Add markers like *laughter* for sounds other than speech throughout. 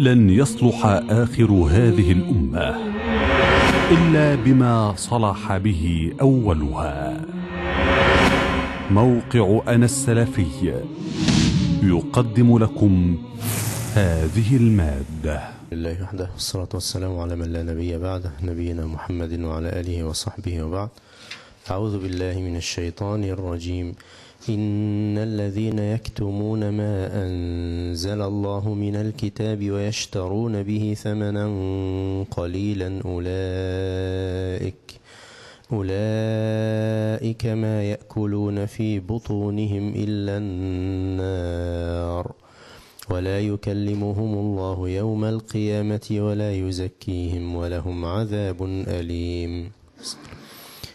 لن يصلح آخر هذه الأمة إلا بما صلح به أولها موقع أنا السلفي يقدم لكم هذه المادة لله وحده والصلاة والسلام على من لا نبي بعده نبينا محمد وعلى آله وصحبه وبعد أعوذ بالله من الشيطان الرجيم إن الذين يكتمون ما أنزل الله من الكتاب ويشترون به ثمنا قليلا أولئك أولئك ما يأكلون في بطونهم إلا النار ولا يكلمهم الله يوم القيامة ولا يزكيهم ولهم عذاب أليم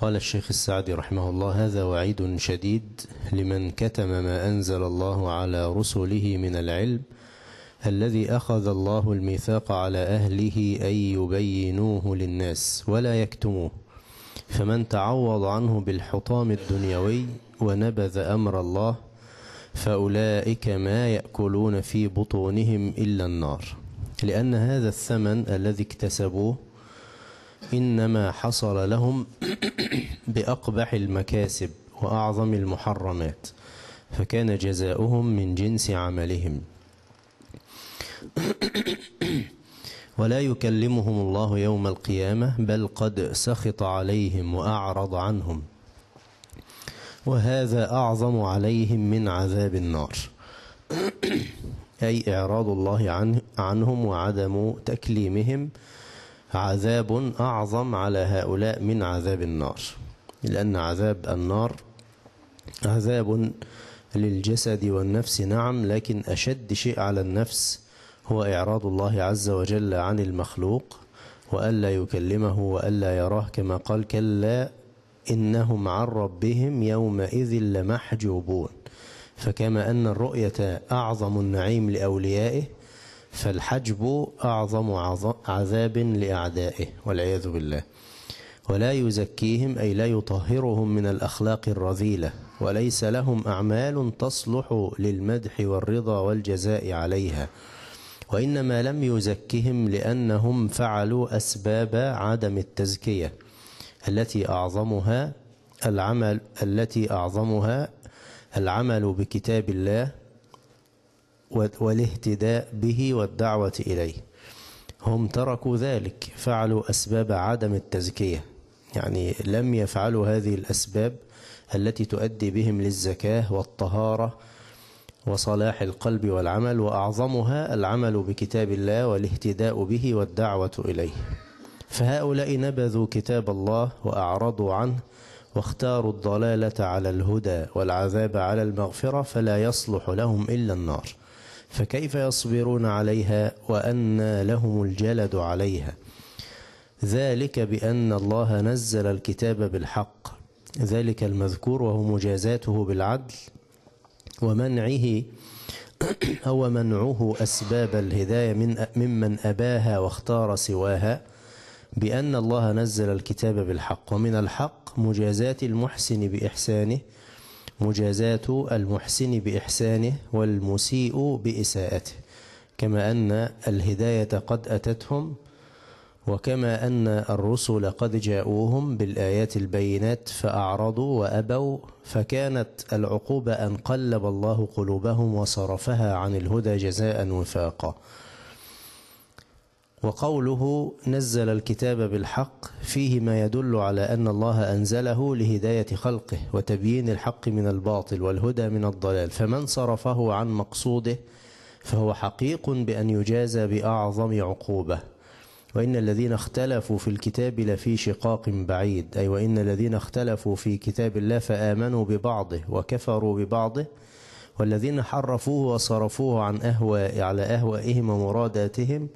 قال الشيخ السعدي رحمه الله هذا وعيد شديد لمن كتم ما أنزل الله على رسله من العلم الذي أخذ الله الميثاق على أهله أن يبينوه للناس ولا يكتموه فمن تعوض عنه بالحطام الدنيوي ونبذ أمر الله فأولئك ما يأكلون في بطونهم إلا النار لأن هذا الثمن الذي اكتسبوه إنما حصل لهم *clears throat* بأقبح المكاسب وأعظم المحرمات فكان جزاؤهم من جنس عملهم *clears throat* ولا يكلمهم الله يوم القيامة بل قد سخط عليهم وأعرض عنهم وهذا أعظم عليهم من عذاب النار *clears throat* أي إعراض الله عنهم وعدم تكليمهم عذاب أعظم على هؤلاء من عذاب النار لأن عذاب النار عذاب للجسد والنفس نعم لكن أشد شيء على النفس هو إعراض الله عز وجل عن المخلوق وألا يكلمه وألا يراه كما قال كلا إنهم عن ربهم يومئذ لمحجوبون فكما أن الرؤية أعظم النعيم لأوليائه فالحجب أعظم عذاب لأعدائه والعياذ بالله ولا يزكيهم أي لا يطهرهم من الأخلاق الرذيلة وليس لهم أعمال تصلح للمدح والرضا والجزاء عليها وإنما لم يزكهم لأنهم فعلوا أسباب عدم التزكية التي أعظمها العمل التي أعظمها العمل بكتاب الله والاهتداء به والدعوة إليه هم تركوا ذلك فعلوا أسباب عدم التزكية يعني لم يفعلوا هذه الأسباب التي تؤدي بهم للزكاة والطهارة وصلاح القلب والعمل وأعظمها العمل بكتاب الله والاهتداء به والدعوة إليه فهؤلاء نبذوا كتاب الله وأعرضوا عنه واختاروا الضلالة على الهدى والعذاب على المغفرة فلا يصلح لهم إلا النار فكيف يصبرون عليها وأنى لهم الجلد عليها ذلك بأن الله نزل الكتاب بالحق ذلك المذكور وهو مجازاته بالعدل ومنعه *clears throat* أو منعه أسباب الهداية من ممن أباها واختار سواها بأن الله نزل الكتاب بالحق ومن الحق مجازات المحسن بإحسانه مجازاة المحسن بإحسانه والمسيء بإساءته كما أن الهداية قد أتتهم وكما أن الرسل قد جاءوهم بالآيات البينات فأعرضوا وأبوا فكانت العقوبة أن قلب الله قلوبهم وصرفها عن الهدى جزاء وفاقا وقوله نزل الكتاب بالحق فيه ما يدل على أن الله أنزله لهداية خلقه وتبيين الحق من الباطل والهدى من الضلال فمن صرفه عن مقصوده فهو حقيق بأن يجازى بأعظم عقوبة وإن الذين اختلفوا في الكتاب لفي شقاق بعيد أي وإن الذين اختلفوا في كتاب الله فآمنوا ببعضه وكفروا ببعضه والذين حرفوه وصرفوه عن أهواء على أهوائهم ومراداتهم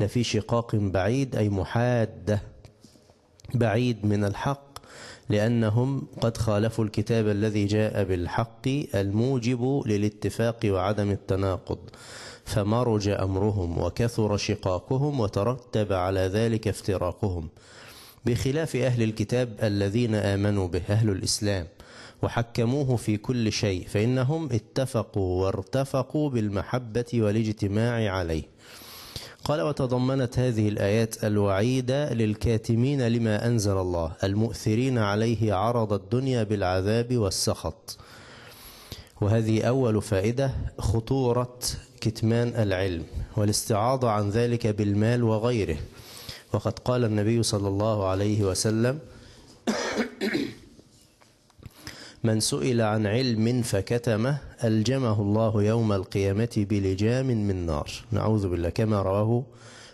لفي شقاق بعيد أي محادة بعيد من الحق لأنهم قد خالفوا الكتاب الذي جاء بالحق الموجب للاتفاق وعدم التناقض فمرج أمرهم وكثر شقاقهم وترتب على ذلك افتراقهم بخلاف أهل الكتاب الذين آمنوا به أهل الإسلام وحكموه في كل شيء فإنهم اتفقوا وارتفقوا بالمحبة والاجتماع عليه قال وتضمنت هذه الآيات الوعيد للكاتمين لما أنزل الله المؤثرين عليه عرض الدنيا بالعذاب والسخط وهذه أول فائدة خطورة كتمان العلم والاستعاضة عن ذلك بالمال وغيره وقد قال النبي صلى الله عليه وسلم من سئل عن علم فكتمه ألجمه الله يوم القيامة بلجام من نار نعوذ بالله كما رواه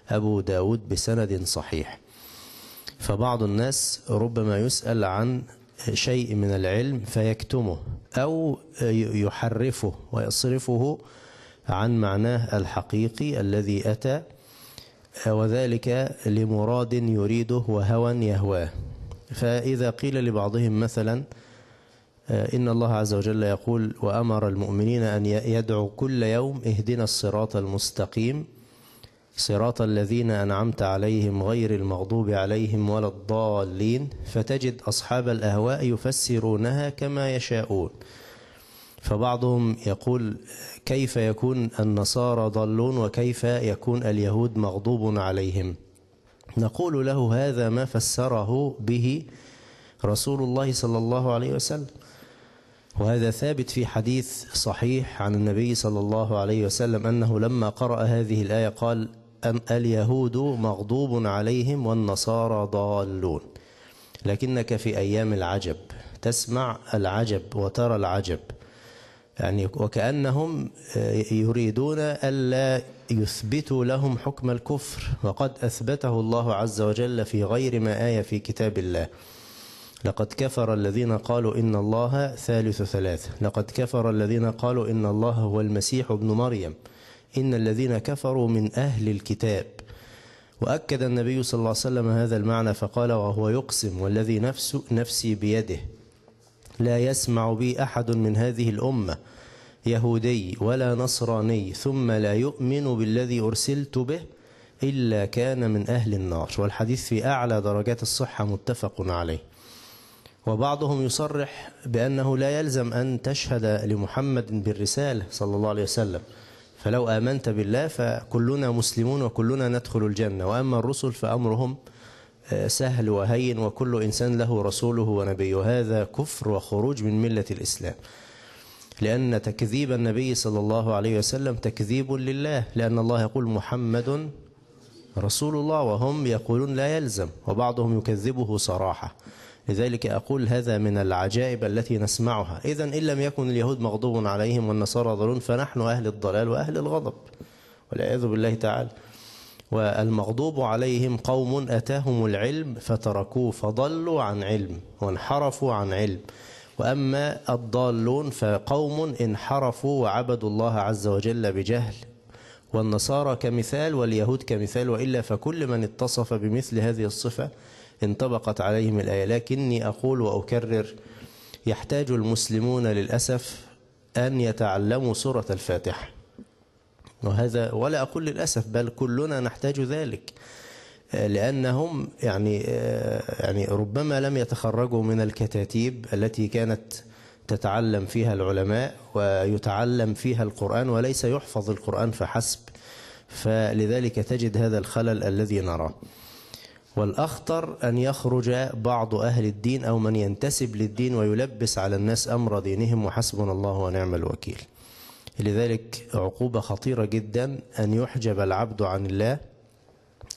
أبو داود بسند صحيح فبعض الناس ربما يسأل عن شيء من العلم فيكتمه أو يحرفه ويصرفه عن معناه الحقيقي الذي أتى وذلك لمراد يريده وهوى يهواه فإذا قيل لبعضهم مثلا آه، إن الله عز وجل يقول وأمر المؤمنين أن يدعوا كل يوم اهدنا الصراط المستقيم صراط الذين أنعمت عليهم غير المغضوب عليهم ولا الضالين فتجد أصحاب الأهواء يفسرونها كما يشاءون فبعضهم يقول كيف يكون النصارى ضلون وكيف يكون اليهود مغضوب عليهم نقول له هذا ما فسره به رسول الله صلى الله عليه وسلم وهذا ثابت في حديث صحيح عن النبي صلى الله عليه وسلم أنه لما قرأ هذه الآية قال أن اليهود مغضوب عليهم والنصارى ضالون لكنك في أيام العجب تسمع العجب وترى العجب يعني وكأنهم آه، يريدون ألا يثبتوا لهم حكم الكفر وقد أثبته الله عز وجل في غير ما آية في كتاب الله لقد كفر الذين قالوا إن الله ثالث ثلاثة لقد كفر الذين قالوا إن الله هو المسيح ابن مريم إن الذين كفروا من أهل الكتاب وأكد النبي صلى الله عليه وسلم هذا المعنى فقال وهو يقسم والذي نفس نفسي بيده لا يسمع بي أحد من هذه الأمة يهودي ولا نصراني ثم لا يؤمن بالذي أرسلت به إلا كان من أهل النار والحديث في أعلى درجات الصحة متفق عليه وبعضهم يصرح بأنه لا يلزم أن تشهد لمحمد بالرسالة صلى الله عليه وسلم فلو آمنت بالله فكلنا مسلمون وكلنا ندخل الجنة وأما الرسل فأمرهم آه، سهل وهين وكل إنسان له رسوله ونبيه هذا كفر وخروج من ملة الإسلام لأن تكذيب النبي صلى الله عليه وسلم تكذيب لله لأن الله يقول محمد رسول الله وهم يقولون لا يلزم وبعضهم يكذبه صراحة لذلك أقول هذا من العجائب التي نسمعها إذا إن لم يكن اليهود مغضوب عليهم والنصارى ضالون فنحن أهل الضلال وأهل الغضب والعياذ بالله تعالى والمغضوب عليهم قوم أتاهم العلم فتركوه فضلوا عن علم وانحرفوا عن علم وأما الضالون فقوم انحرفوا وعبدوا الله عز وجل بجهل والنصارى كمثال واليهود كمثال وإلا فكل من اتصف بمثل هذه الصفة انطبقت عليهم الآية لكني أقول وأكرر يحتاج المسلمون للأسف أن يتعلموا سورة الفاتحة وهذا ولا أقول للأسف بل كلنا نحتاج ذلك لأنهم يعني يعني ربما لم يتخرجوا من الكتاتيب التي كانت تتعلم فيها العلماء ويتعلم فيها القرآن وليس يحفظ القرآن فحسب فلذلك تجد هذا الخلل الذي نراه والأخطر أن يخرج بعض أهل الدين أو من ينتسب للدين ويلبس على الناس أمر دينهم وحسبنا الله ونعم الوكيل لذلك عقوبة خطيرة جدا أن يحجب العبد عن الله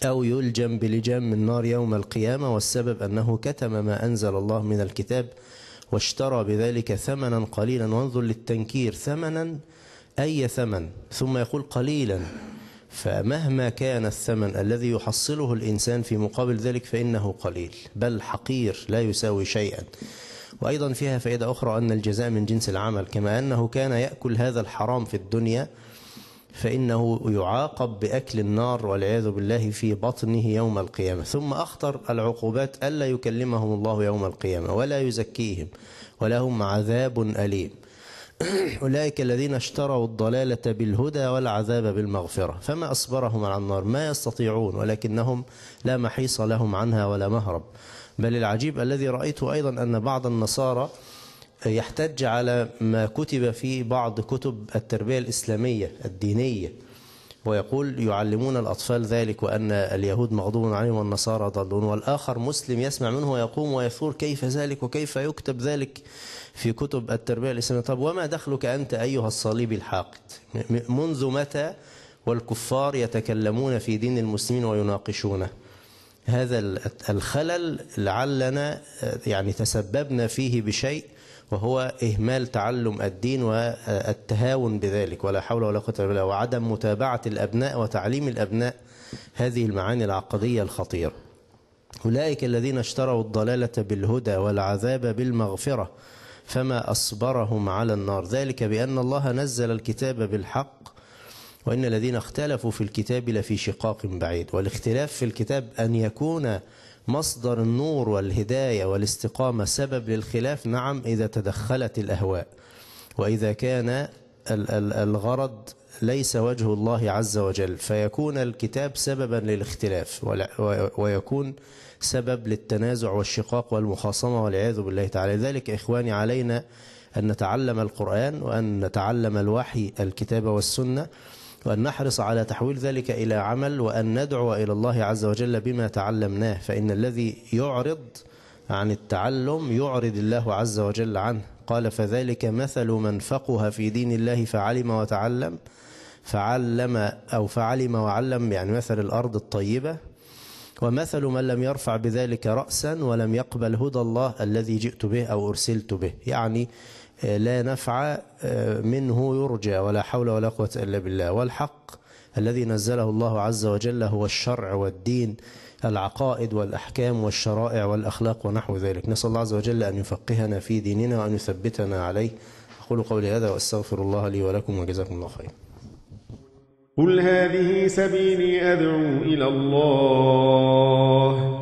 أو يلجم بلجام من نار يوم القيامة والسبب أنه كتم ما أنزل الله من الكتاب واشترى بذلك ثمنا قليلا وانظر للتنكير ثمنا أي ثمن ثم يقول قليلا فمهما كان الثمن الذي يحصله الانسان في مقابل ذلك فانه قليل بل حقير لا يساوي شيئا وايضا فيها فائده اخرى ان الجزاء من جنس العمل كما انه كان ياكل هذا الحرام في الدنيا فانه يعاقب باكل النار والعياذ بالله في بطنه يوم القيامه ثم اخطر العقوبات الا يكلمهم الله يوم القيامه ولا يزكيهم ولهم عذاب اليم *clears throat* أولئك الذين اشتروا الضلالة بالهدى والعذاب بالمغفرة فما أصبرهم على النار ما يستطيعون ولكنهم لا محيص لهم عنها ولا مهرب بل العجيب الذي رأيته أيضا أن بعض النصارى يحتج على ما كتب في بعض كتب التربية الإسلامية الدينية ويقول يعلمون الأطفال ذلك وأن اليهود مغضوب عليهم والنصارى ضالون والآخر مسلم يسمع منه ويقوم ويثور كيف ذلك وكيف يكتب ذلك في كتب التربية الإسلامية طب وما دخلك أنت أيها الصليب الحاقد منذ متى والكفار يتكلمون في دين المسلمين ويناقشونه هذا الخلل لعلنا آه، يعني تسببنا فيه بشيء وهو إهمال تعلم الدين والتهاون بذلك ولا حول ولا قوة إلا بالله وعدم متابعة الأبناء وتعليم الأبناء هذه المعاني العقدية الخطيرة أولئك الذين اشتروا الضلالة بالهدى والعذاب بالمغفرة فما أصبرهم على النار ذلك بأن الله نزل الكتاب بالحق وإن الذين اختلفوا في الكتاب لفي شقاق بعيد والاختلاف في الكتاب أن يكون مصدر النور والهداية والاستقامة سبب للخلاف نعم إذا تدخلت الأهواء وإذا كان الغرض ليس وجه الله عز وجل فيكون الكتاب سببا للاختلاف ويكون سبب للتنازع والشقاق والمخاصمة والعياذ بالله تعالى لذلك إخواني علينا أن نتعلم القرآن وأن نتعلم الوحي الكتاب والسنة وأن نحرص على تحويل ذلك إلى عمل وأن ندعو إلى الله عز وجل بما تعلمناه فإن الذي يعرض عن التعلم يعرض الله عز وجل عنه قال فذلك مثل من فقه في دين الله فعلم وتعلم فعلم أو فعلم وعلم يعني مثل الأرض الطيبة ومثل من لم يرفع بذلك رأسا ولم يقبل هدى الله الذي جئت به أو أرسلت به يعني لا نفع آه، منه يرجى ولا حول ولا قوة إلا بالله والحق الذي نزله الله عز وجل هو الشرع والدين العقائد والأحكام والشرائع والأخلاق ونحو ذلك نسأل الله عز وجل أن يفقهنا في ديننا وأن يثبتنا عليه أقول قولي هذا وأستغفر الله لي ولكم وجزاكم الله خيرا قل هذه سبيلي أدعو إلى الله